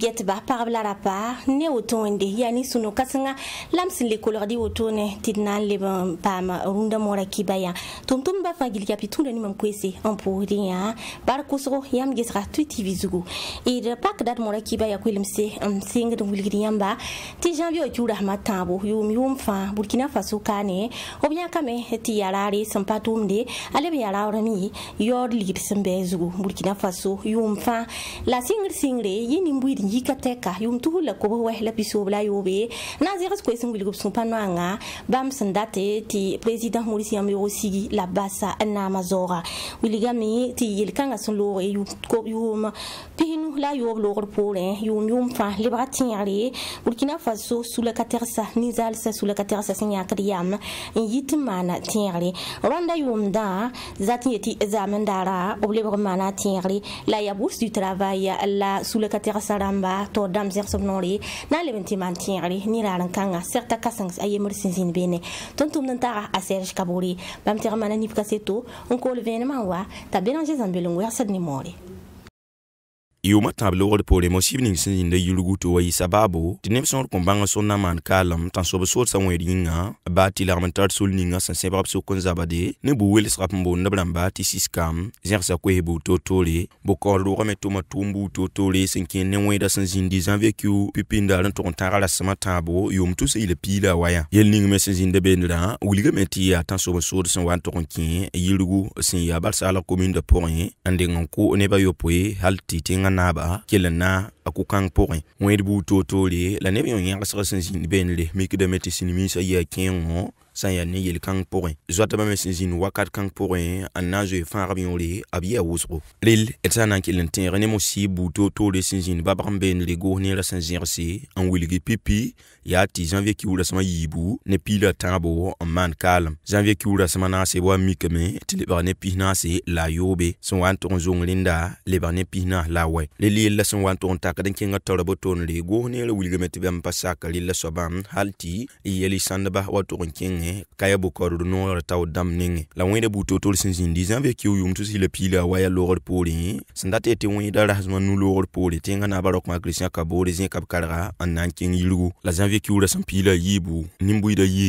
get ba parabla rapa ne oton wotonde yani suno kasanga lamsin le kolordi wotone tidna le ba ma runda mora kibaya tumtum ba fagil fangil kapitun ni mam kwese en pourri ya bar kusro yam gisra tu tv zugo e de pak dat mora kibaya kwilimse am sing dum wilgidi yamba ti janvier otu rahmatabo yum yum fa burkina faso kane obnya kame ti yarare sampatumde ale yara rami yor ligib sembe zugo burkina faso yum fa la singre singre yini mbwidi yikateka tɛka yʋʋm la kob f wɛs la pisoob la a yoobe na n zegs président maurice yãmb yog sigi la basa na mazora zaooga wilgame tɩ yel-kãngã sẽn loog yuma pinu la yob lo loogr poorẽ yum yʋʋm fãa lebga burkina faso sous la caterse nizal sa sous la caterse yãkd yam yitmana yit rõnda yʋʋmdã zat n yetɩ zame n mana b la yabus du travail la sous ka caterse rãmb sõmba tɩ d dãmb zẽgsb noor ye na n leb n tɩ maan tẽegre ne raar n kãnga seg t'a ka sẽng a yembr sẽn zĩnd beene tõnd tʋmd n taga a sɛrg kabore bãmb teg n mana nip ka seto n kool vẽenemã n wa t'a bẽrãngẽ zãmbelem wegsd ne moore yʋʋmã tãb loogd poore mosɩb ning sẽn zĩnda yulgu tɩ wa yɩ sababu tɩ neb sõor kõn bãng bãngã sõn na n maan kaalem tã soab soodsã wẽed yĩngã baa tɩ lagm n tar sol ninga sẽn sẽbg b sok n zabde ne bu welsga p n boondb rãmba tɩ siskam zẽgsa koes buud toor-toore bʋ bʋkaoor roogame tʋma tʋʋm buud toor-toore sẽn kẽer ne wẽeda sẽn zĩndi zãnve kiu pipĩndaar n tʋg n tãag rasmã tãabo yʋʋm tʋ sẽn yɩl piila wã yã yel ning me sẽn zĩnda beendrã wilgame tɩ yaa tã soab sood sẽn wa n tʋg n kẽ yirgu sẽn yaa barsaalg komĩndã pʋgẽ n deng n kʋ nebã yopoe hal tɩ tẽngã kãngã naaba kell n na a kʋ-kãng pʋgẽ wẽed bu toor-toore la neb yõ yãgsg sẽn zĩnd beenre mikdame tɩ sĩn-miisã yɩa kẽengõ sã n ne yel-kãng pʋgẽ zoatbã me sẽn wakat kãng pʋgẽ n na n zoe fãagb yõore b yɛa wʋsgo rel d sã n na n kell n pipi yaa tɩ la kiurãsmã yiibu ne piilã tãabo n ki kaalem zãnvie kiurãsmã naase wa mikame tɩ lebg ne pis naase la a yoobe sẽn wa n tʋg n zong rẽnda lebg ne pis naas la a wɛ rel yella sẽn wa n tʋg n takd n kẽngã taoora botoonere goos neerã wilgame tɩ bãmb pa sak rel la hal ne kaya bokɔrd noogr t'a la wẽnda bu to-tor sẽn zĩndi zã be kɩo yʋʋm la piila wa yaa loogr poorẽ sẽn dat yetɩ wẽnda nu la zãnvɩ kiurã ben, san piila yiibu nin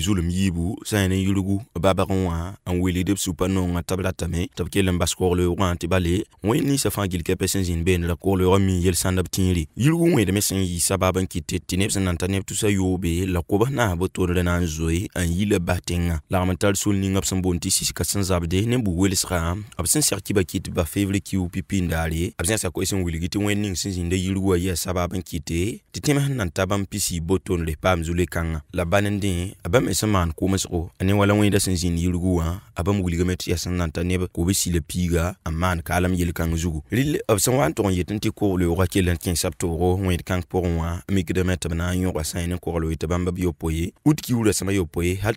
zulum yiibu sã yẽn yirgu babg wa n welgd b supa noongã tɩ b ratame tɩ b kell n bas koglyoogã mi yel-sãnd b tĩiri yirgu wẽdme sẽn yɩ sabab n kɩt tɩ la kubana sẽn naasb b todr bas tẽngã lagm n tar sul ning b sẽn boond tɩ siska sẽn zabde ne bu welsgã b sẽn seg kɩba kɩt ba fevre kiu pipindaare b zẽgsa koe sẽn wilgi tɩ wẽnd ning sẽn zĩnda yirg wã yaa sabab n kɩte tɩ tẽm sẽn nan ta tab n boton botonle paam zu-le-kãngã la bãnendẽ a bãmb me sẽn maan kʋmsgo ne wala wẽnda sẽn zĩnd yirgu wã a bãmb wilgame tɩ yaa sẽn na n ta neb kʋb sila piiga n maan kaalem yel-kãng zugu rɩl b sẽn wa n tog n yet n tɩ koglyoogã kell n kẽesa b toogo wẽnd-kãng pʋgẽ wã mikdame tɩ b na n yõga sã yẽ ne koglyo tɩ bãmb b yopoe ut kiurã sẽma yopoe hal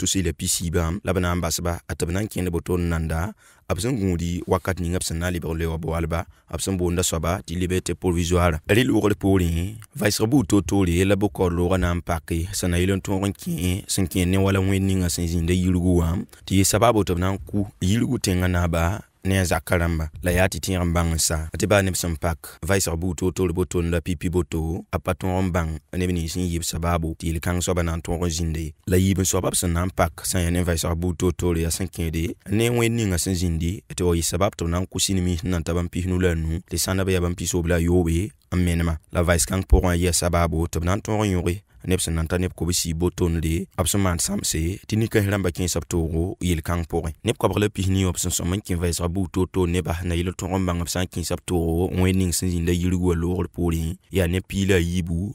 tɩ sɩ la pisiiba e e la b na n basba a tɩ b na n kẽnd boto n nanda b sẽn gũudi wakat ning b sẽn na n lebg leooga boalba b sẽn boonda soaba tɩ lebe tɩ provisoara rel oogr poorẽ vaɩsg buud toor-toore la bokaoor-loogã na n pake sẽn na yɩl n tõog n kẽ sẽn kẽed ne wala wẽnd ninga sẽn zĩnda yirgu wã tɩ e sababo tɩ b na n ku yirgu tẽngã naaba ne a zak-ka rãmba la yaa tɩ tẽeg n bãng n sa tɩ baa neb sẽn pak vaɩsg buud toor-toor botonda pipi boto a pa tõog n bãng neb nins n yɩb sabaabo tɩ yel-kãng soabã na n tõog n zĩnde la yiib n soaba b sẽn na n pak sã n yaa ne vaɩsg buud toor-toore yaa sẽn kẽede ne wẽnd ninga sẽn zĩndi tɩ wa yɩ sabab tɩ b na n kʋsɩn mi sẽn na n ta bãmb pis nu la a nu tɩ sãnda b yaa bãmb pis-oob la a yoobe n menema la vaɩs-kãng pʋgẽ a yɩa sabaabo tɩ b na n tõog n yõge neb sẽn nan ta neb kob sii botonde b sẽn maan sãmse tɩ nik-kãs rãmbã kẽesã b toogo yel-kãng pʋgẽ neb koabg la pis ni wã b sẽn sõm n kẽ vɛɛsga buud to-to neba na yel-tõog n bãng b sã n kẽesa b toogo wẽnd ning sẽn zĩnda yirg wã loogr poorẽ yaa ne piila a yiibu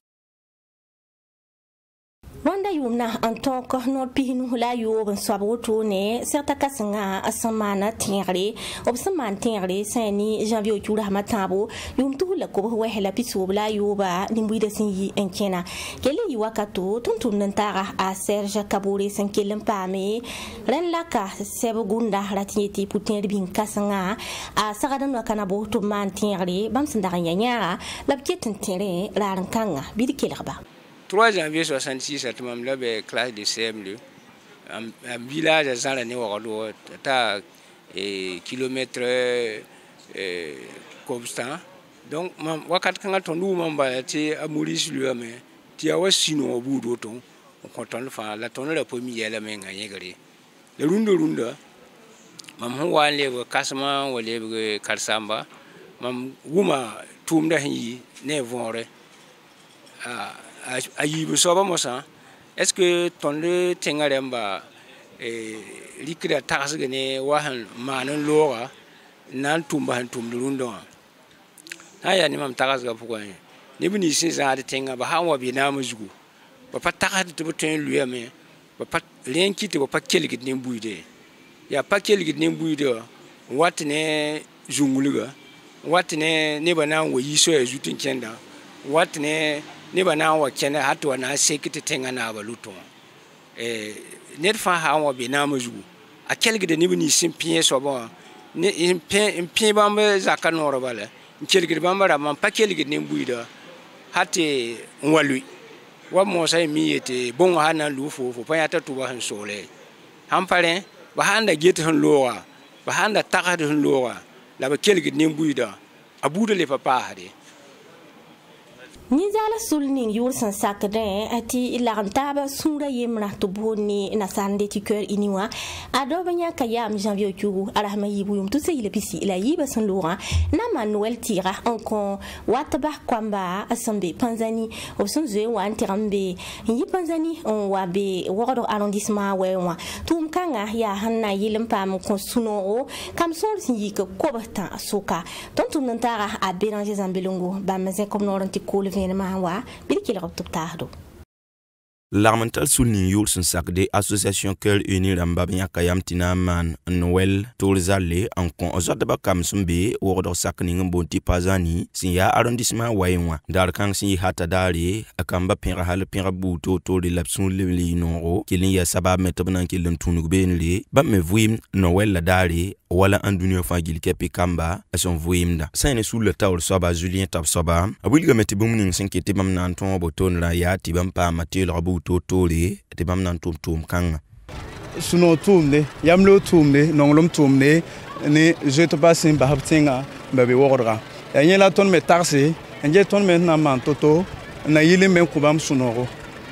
yʋʋm na n tõog kf noor pisi nusu la a yoob n soab wotone sɛg ta ka sẽnga sẽn maana tẽegre b sẽn maan tẽegre sã n ya ne janvie ocu rasmã tãabo yʋʋm tɩ fu la kobs wɛsɛ la pisoob la a yooba nin-buiida sẽn yɩ n kẽna kell n yɩ wakato tʋm-tʋmd n taaga a serge kabore sẽn kell n paame rẽn la ka sɛb gũnda ratɩ yẽ tɩ pʋtẽer bĩng ka sẽnga a sagd n wa kana bos tɩ b maan tẽegre bãmb sẽn dag n ya yãaga la b ket n tẽre raar n kãnga bɩ d kelgba 3 janvier 66 tɩ mam la bɩ classe de cm2 n village a zãra ne wagdo t'a e, kilomètre kobstã e, donc mam wakat kãngã tõnd wʋma n bala tɩ a moris luame tɩ ya wa sĩn wã buud woto n kõ tõnd fãa la tõnd ra pomi yɛla mengã yẽgre la rũndã rũndã mam sẽn wa n lebg kãsemã n wa lebg karsãmba mam wʋma tʋʋmda sẽn yi ne a võore ah, a yibu soaba mosã est ce que tõnd tẽngã rẽmba rɩkda tagsg ne wa sẽn maan n looga n na n tʋmba sẽn tʋmd rũndẽ wã sã n yaa ne mam tagsgã pʋgẽ neb nins sẽn zãad tẽngã ba sã n wa vɩɩnaamã zugu ba pa tagsd tɩ b tõe n lʋɛɛme ba pa rẽ n kɩ ba pa kelgd ne n buiide yaa pa kelgd ne n buiide n wat ne zũnglga n wat ne nebã na n wa yi soya zut n kẽnda n wat ne ne ba na wa kene hatu wa na sekiti tenga na ba lutu eh ne fa ha wa be na mu zu a kelgide ne ni sin pie so ba ne in pie in pie ba me zaka no ro ba le in kelgide ba mara man pa kelgide ne buida hati walui wa mo sai e mi yete bon ha na lu fo fo pa ya ta tuba han sole han pare ba han da gete han lowa ba han da takade han lowa la ba kelgide ne buida abuda le papa hade ninzala sul ning yʋʋr sẽn sakdẽ tɩ lagem taaba sũurã yembrã tɩ boor ne nasaal n det koɛɛr ini wã a dɔb yãka yaam janvier okiugu a rasmã yiibu yʋʋm tɩ sã yɩla pisi la yiibã sẽn loogã na n maan noɛl tɩɩga n kõ wat bas koamba sẽn be pãnzani b sẽn zoe wã n tɩg n be n yɩ pãnzani n wa be wogdg arrondissement wɛɛ wã tʋʋm-kãngã yaa sẽn na yɩl n paam kõ sũ-noogo kam sõor sẽn yik kobs tã soka tõnd tʋmd n taaga a béranger zãmbelengo bãmb zẽkb noor n tɩ ولفين ما هو بيركي لغبطو بتاعه L'armental souligne yul sac de association kel uni ramba kayam tina man Noël Tolzale en con ozot de bakam sumbe wordor pazani sin ya arrondissement waywa dar kang sin hata dali akamba pinra hal pinra bouto tour de lapsun lebli noro ya sabab metobnan kilin Le benli bam me Noël la dali wala an dũniyã fãa gil kamba a son vɩɩmda sã yẽ ne sula taoor tab soba a wilgame tɩ bũmb tʋʋm-toor-toore tɩ bãmb na n tʋʋm tʋʋm kãngã sũ ne je te sẽn basb tẽngã ba be wogdga la ton me tarse n ton tõnd me sẽn na n maan to-to n na yɩl n me n kõ bãmb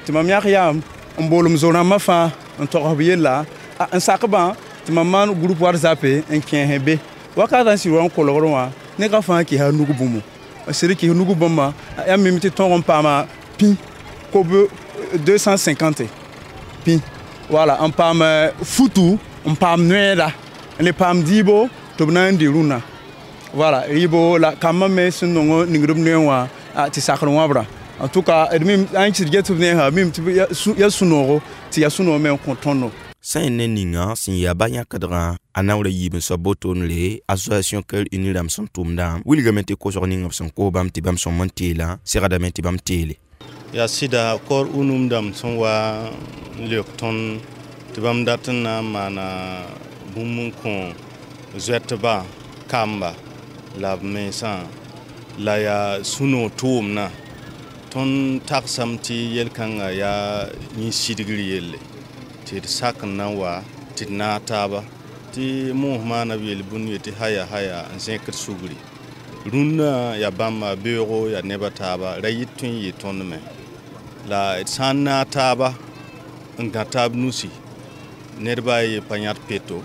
mam yãk yaam n boolem zo-rãmbã fãa n togsb yella n sakbã mam maan grup war zape n kẽesẽ be wakatã sɩd wa n kolgr wã ne ka fãa ki nug bũmb sɩd kɩs nug bũmbã yaa mim tɩ tõog n 250 pi wala n paam futu n paam nɔɛɛda n paam diibo tɩ b na n di rũnã wala yibo la kambã me sẽn nongo ningdb nɔɛ wã ah, tɩ sakr wãbrã en tout cas d mim ah, a n kɩd get b nẽɛsã mim tɩ ya sũ-noogo tɩ ya sũ-noog me n kõ tõndo sã n ne ninga sẽn yaa ba yãkdgã a na wra yiib n soab botoon le association cœur uni rãmb sẽn tʋmdã wilgame tɩ kosg ning b sẽn kos bãmb tɩ bãmb sõm n teelã segdame tɩ bãmb teele ya sida kor unum dam sun wa lekton tibam datin na mana bumun kun zuwa kamba la mesan la ya suno tuum na ton taksam ti yelkanga ya yin sidigiri yelle ti sakin na wa ti na taba ti muhma na biyel bunye ti haya haya n zẽkd sugri rũnnã ya bãmba beoogo ya nebã taaba ra yit tõe n yɩ tõnd me la sanna taaba n gã taab nusi niriba ye pa yãt peto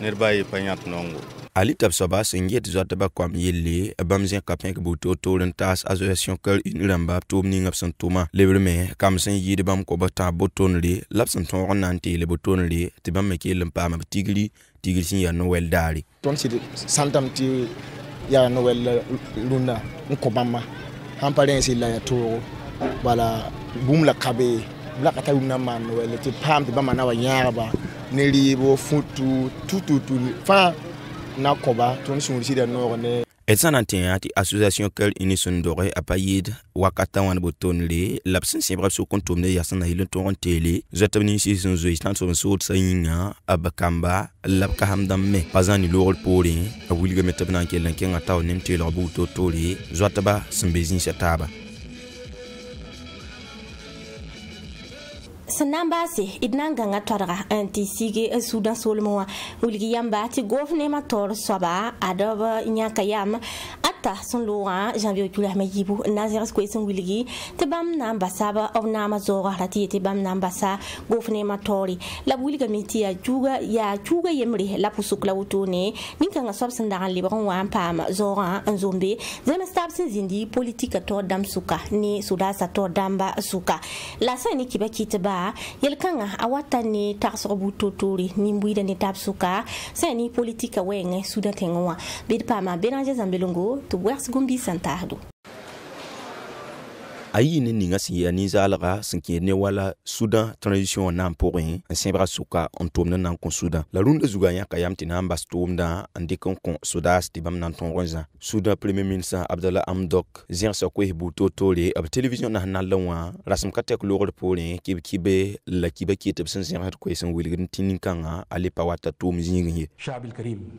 niriba ye pa yãt nongo ali tab soaba sẽn yet zoatã ba koam yelle bãmb zẽka pẽk buto toor n taas association cœur une rãmba b toob ninga b sẽn tʋma lebr me kam sẽn yɩɩd bãmb kobs b tã botonre la b sẽn tõog n na n teele botonre tɩ bãmb me kell n paam b tigri tigr sẽn yaa noel daare tõnd sɩd sãn tame tɩ yaa noɛl rũndã n kõ bãmba sãn pa rẽ la yaa toogo bala bũmb la kabe b la ka ta wingã maan wɛlle tɩ paam tɩ bãmba na wa yãagba ne rɩɩbo fũtu tututu fãa na kõba tõnd sũur sɩda noog ne d sã na n tẽa tɩ association cal uni sẽn doge a pa yɩɩd wakatã wãn botonle la b sẽn sẽbga b sʋk n tʋmd yaa sẽn na yɩl n tõog n teele zoɛtɩ b ninsi sẽn zoe sã n tʋm soodsa yĩngã a b kamba la b kasem dãmb me pa zã ni-loogr poorẽ a wilgame tɩ b na n kell n kẽngã tao nim teelg buud to-toore zoatba sẽn be zĩnsã taaba sẽn na n baase d na n gãngã toadga tɩ sige n sudã solmẽ wã wilg yãmba tɩ goof neemã taoor soaba adb yãka yam ta sẽn loogã janvier okilas ma yibu na zẽgs koe sẽn wilgi tɩ bãmb na n basaba b naamã zoogsra tɩ yetɩ bãmb na n basa goof neemã taoore la b wilgame tɩ yaa juuga yaa juuga yembre la pʋsg la wotone nin-kãngã soab sẽn dag n lebg n wa n paam zoogã n zombe zems taab sẽn zĩndi politika taoor dãmb sʋka ne sodaasa taoor dãmba sʋka la sã ne kɩba kɩtba yel-kãngã a wa tar ne tagsg bu to-toore nin-buiidã ne taab sʋka sã ne politika wɛɛngẽ sudã tẽngẽ wã bɩd paama béranger zãmbelengo Tuerce Gumbi Santardo. a yɩ ne ninga sẽn nin ninzaalga sẽn kẽed ne wala sudã transition wã na n pʋgẽ n sẽbga sʋka n tʋmd n na n kõ sudã la rũndã zugã yãka yam tɩ na n bas tʋʋmdã n dɩk n kõ sodaas tɩ bãmb na n tõog n zã sudã premier ministr abdala amdok zẽgsã koes bu toor-toore b televizion na sẽn nall wã rasem ka tɛk loogr poorẽ kɩb kɩbe la kiba kɩt b sẽn zẽgsd koes n wilgd tɩ nin-kãngã a le pa wata tʋʋm zĩig ye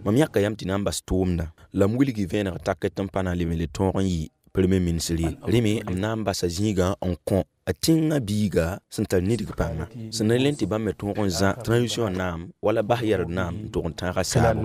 mam yãka yam tɩ na n bas tʋʋmdã la m wilg y vẽeneg takt n pa na n lebn le tõog n yɩ premier ministre li rẽme m na n basa zĩigã n kõ a tẽngã biiga sẽn tar nidg paama sẽn na len tɩ bãmb me tõog n zã transition naam wala bas yɛrd naam n tʋg n tãaga saabo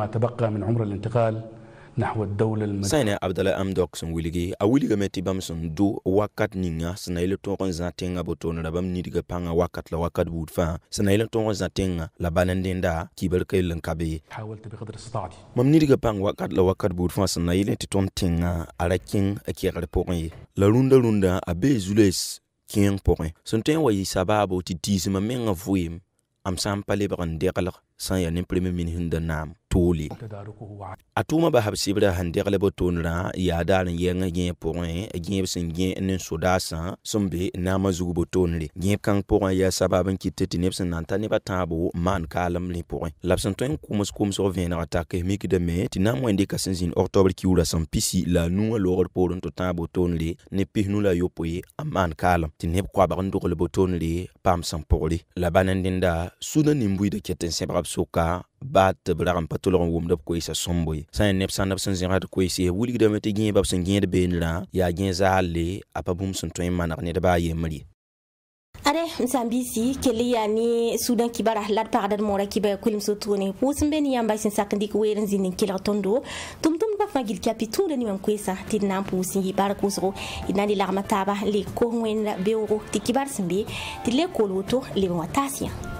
نحو الدولة المدنية سينا عبد الله أم دوك سن ويلغي أولي غمتي بام سن دو وقت نينا سنايل تونغ زاتين بوتون ربام نيدغ بان وقت لا وقت بود فان سنايل تونغ زاتين لبانن ديندا كيبر كيلن كابي حاولت بقدر استطاعتي مم نيدغ بان وقت لا وقت بود فان سنايل تون تين أراكين أكيغر بوغي لا روندا روندا أبي زوليس kẽeng pʋgẽ sẽn tõe n wa yɩ sabaabo tɩ diismã mengã vɩɩm am sã n pa lebg n deglg sã n yaa nemprẽ me min sẽn da naam toole a tʋʋmã basb sɩbrã sẽn degl b tʋndrã yaa daar n yɛng gẽe pʋgẽ gẽeb sẽn gẽ ne sodaasã sẽn be naamã zug botoonre gẽeb kãng pʋgẽ yaa sabab n kɩt tɩ neb sẽn na n ta nebã tãabo n maan kaalem le pʋgẽ la b sẽn tõe n kʋms kʋmsg vẽenegã takes me tɩ na n wẽn-dɩka sẽn zĩnd octobr kiurã sẽn pisi la a nuwã loogr poor n tɩ tãag botoonre ne pis nu la yopoe n maan kaalem tɩ neb koabg n dogl botoonre paam sẽn pʋgre la ba ne dẽnda sũdã nin-buiidã ket n sẽbg b soka bat tɩ b ragn pa tolg n wʋmda b koeesa sõmbo ye sã n yaa neb sãnda b sẽn zẽgd koeese ye wilgdame tɩ gẽe ba b sẽn gẽed beenrã yaa gẽ zaalle a pa bũmb sẽn tõe n maneg nedbã a yembr ye ade n sã n biisi kell yaa ne sudãn kibara la d pagdad moora kɩba kolemso toone pʋʋs n be ne yãmba sẽn sak n dɩk weer n zĩnd n kelg tõndo tʋmtʋmdbã fãa gil kapi tũuda ni mam koeesã tɩ d na n pʋʋs n yɩ bark wʋsgo d na n de lagma taaba le kos wẽnda beoogo tɩ kibar sẽn be tɩ le kool woto leb n wa taas yã